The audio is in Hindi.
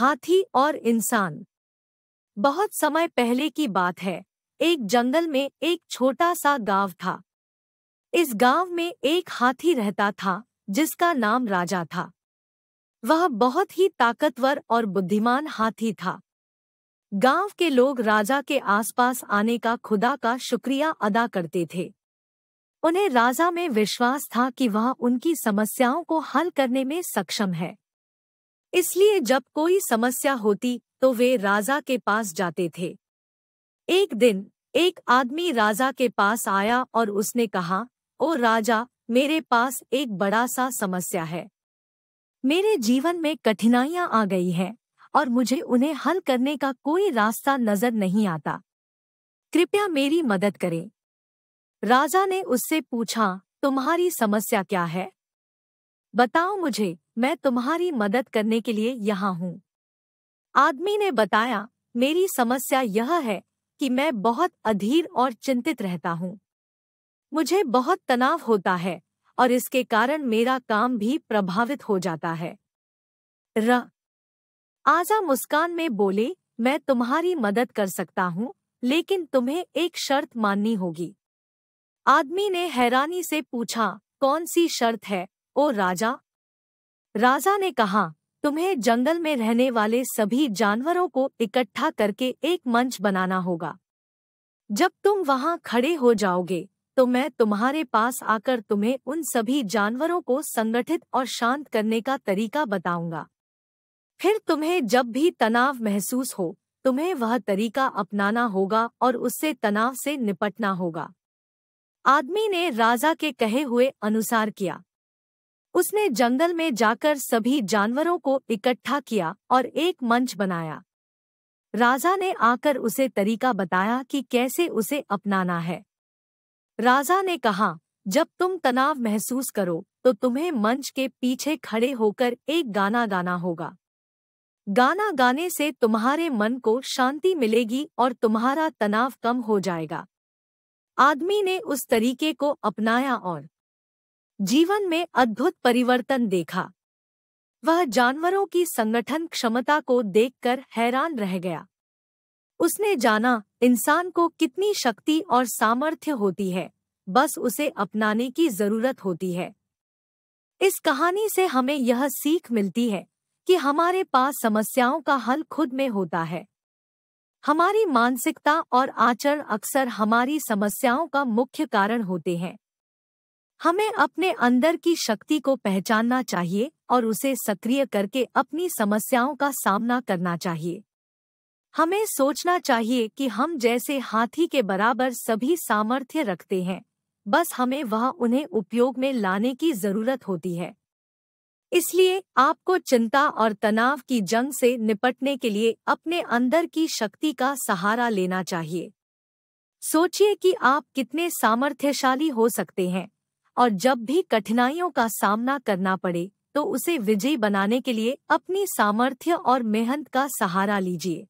हाथी और इंसान बहुत समय पहले की बात है एक जंगल में एक छोटा सा गांव था इस गांव में एक हाथी रहता था जिसका नाम राजा था वह बहुत ही ताकतवर और बुद्धिमान हाथी था गांव के लोग राजा के आसपास आने का खुदा का शुक्रिया अदा करते थे उन्हें राजा में विश्वास था कि वह उनकी समस्याओं को हल करने में सक्षम है इसलिए जब कोई समस्या होती तो वे राजा के पास जाते थे एक दिन एक आदमी राजा के पास आया और उसने कहा ओ राजा मेरे पास एक बड़ा सा समस्या है मेरे जीवन में कठिनाइयां आ गई हैं और मुझे उन्हें हल करने का कोई रास्ता नजर नहीं आता कृपया मेरी मदद करें राजा ने उससे पूछा तुम्हारी समस्या क्या है बताओ मुझे मैं तुम्हारी मदद करने के लिए यहाँ हूँ आदमी ने बताया मेरी समस्या यह है कि मैं बहुत अधीर और चिंतित रहता हूँ मुझे बहुत तनाव होता है और इसके कारण मेरा काम भी प्रभावित हो जाता है र आजा मुस्कान में बोले मैं तुम्हारी मदद कर सकता हूँ लेकिन तुम्हें एक शर्त माननी होगी आदमी ने हैरानी से पूछा कौन सी शर्त है ओ राजा राजा ने कहा तुम्हें जंगल में रहने वाले सभी जानवरों को इकट्ठा करके एक मंच बनाना होगा जब तुम वहां खड़े हो जाओगे तो मैं तुम्हारे पास आकर तुम्हें उन सभी जानवरों को संगठित और शांत करने का तरीका बताऊंगा फिर तुम्हें जब भी तनाव महसूस हो तुम्हें वह तरीका अपनाना होगा और उससे तनाव से निपटना होगा आदमी ने राजा के कहे हुए अनुसार किया उसने जंगल में जाकर सभी जानवरों को इकट्ठा किया और एक मंच बनाया राजा ने आकर उसे तरीका बताया कि कैसे उसे अपनाना है राजा ने कहा जब तुम तनाव महसूस करो तो तुम्हें मंच के पीछे खड़े होकर एक गाना गाना होगा गाना गाने से तुम्हारे मन को शांति मिलेगी और तुम्हारा तनाव कम हो जाएगा आदमी ने उस तरीके को अपनाया और जीवन में अद्भुत परिवर्तन देखा वह जानवरों की संगठन क्षमता को देखकर हैरान रह गया उसने जाना इंसान को कितनी शक्ति और सामर्थ्य होती है बस उसे अपनाने की जरूरत होती है इस कहानी से हमें यह सीख मिलती है कि हमारे पास समस्याओं का हल खुद में होता है हमारी मानसिकता और आचरण अक्सर हमारी समस्याओं का मुख्य कारण होते हैं हमें अपने अंदर की शक्ति को पहचानना चाहिए और उसे सक्रिय करके अपनी समस्याओं का सामना करना चाहिए हमें सोचना चाहिए कि हम जैसे हाथी के बराबर सभी सामर्थ्य रखते हैं बस हमें वह उन्हें उपयोग में लाने की जरूरत होती है इसलिए आपको चिंता और तनाव की जंग से निपटने के लिए अपने अंदर की शक्ति का सहारा लेना चाहिए सोचिए कि आप कितने सामर्थ्यशाली हो सकते हैं और जब भी कठिनाइयों का सामना करना पड़े तो उसे विजयी बनाने के लिए अपनी सामर्थ्य और मेहनत का सहारा लीजिए